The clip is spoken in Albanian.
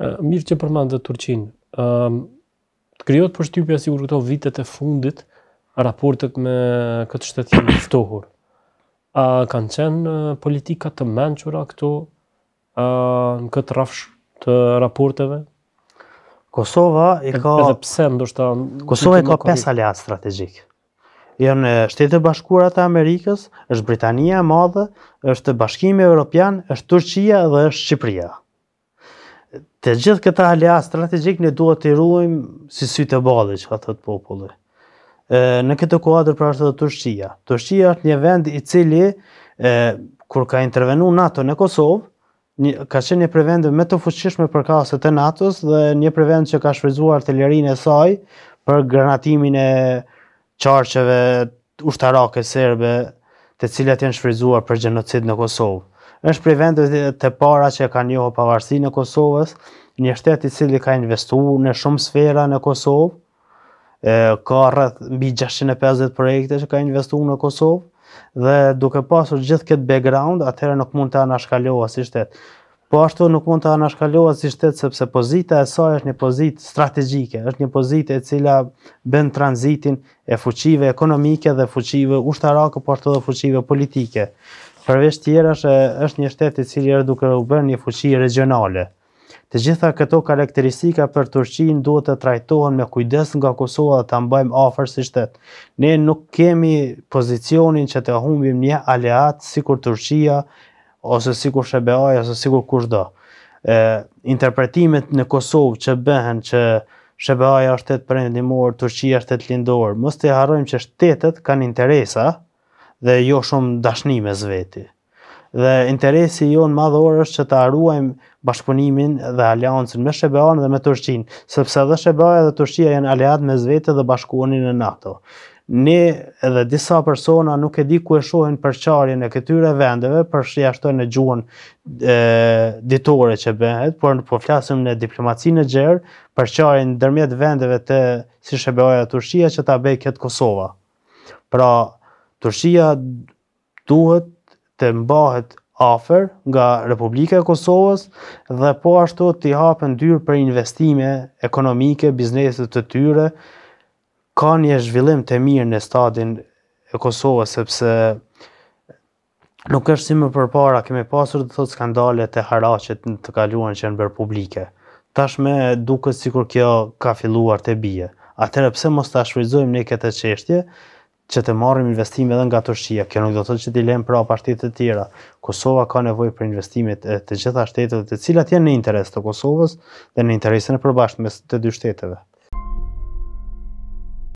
mirë që përmandë dhe Turqin, të kryot për shtypja si këto vitet e fundit, raportet me këtë shtetin ftohur. A kanë qenë politika të menqura këto a, në këtë rafsh të raporteve? Kosova i ka... pse, ndoshta... Kosova i ka 5 aliat strategjik. Jënë shtetë bashkurat të Amerikës, është Britania madhe, është bashkimi Europian, është Turqia dhe është Shqipria të gjithë këta alea strategjik në duhet të ruajmë si sy të balë, që ka të popullë. Në këtë kuadrë pra është dhe Turqia. Turqia është një vend i cili, kur ka intervenu NATO në Kosovë, ka qenë një prevendë me të fuqishme për kaoset të NATO-s dhe një prevendë që ka shfrizuar të e saj për granatimin e qarqeve ushtarake serbe të cilat janë shfrizuar për gjenocid në Kosovë është prej vendet të para që ka njohë pavarësi në Kosovës, një shtet i cili ka investu në shumë sfera në Kosovë, e, ka rrët mbi 650 projekte që ka investu në Kosovë, dhe duke pasur gjithë këtë background, atëherë nuk mund të anashkaloha si shtetë. Po ashtu nuk mund të anashkaloha si shtetë, sepse pozita e saj është një pozit strategjike, është një pozit e cila bën tranzitin e fuqive ekonomike dhe fuqive ushtarake, po ashtu dhe fuqive politike përveç tjera është është një shtet i cili është duke u bën një fuqi regionale. Të gjitha këto karakteristika për Turqinë duhet të trajtohen me kujdes nga Kosova dhe ta mbajmë afër si shtet. Ne nuk kemi pozicionin që të humbim një aleat sikur Turqia ose sikur SBA ose sikur kushdo. Ë interpretimet në Kosovë që bëhen që SBA është të përendimor, Turqia është të lindor. Mos të harrojmë që shtetet kanë interesa, dhe jo shumë dashni me zveti. Dhe interesi jo në madhore është që të arruajmë bashkëpunimin dhe aliancën me Shebeon dhe me Turqin, sepse dhe Shebeon dhe Turqia janë aliat me zveti dhe bashkuoni në NATO. Ne edhe disa persona nuk e di ku e shohen përqarjen e këtyre vendeve, për shjashtojnë e gjuën ditore që bëhet, por në poflasëm në diplomacinë e gjerë, në dërmjet vendeve të si dhe Turqia që ta bej këtë Kosova. Pra, Turqia duhet të mbahet afer nga Republika e Kosovës dhe po ashtu të i hapen dyrë për investime ekonomike, bizneset të tyre, ka një zhvillim të mirë në stadin e Kosovës, sepse nuk është si më përpara, kemi pasur të thot skandale të haraqet në të kaluan që në bërë publike. Tashme duke si kur kjo ka filluar të bie. Atërë pëse mos të ashvizojmë ne këtë qeshtje, që të marrim investime edhe nga Turqia. Kjo nuk do të thotë që ti lëm pra partitë të tjera. Kosova ka nevojë për investime të gjitha shteteve, të cilat janë në interes të Kosovës dhe në interesin e përbashkët mes të dy shteteve.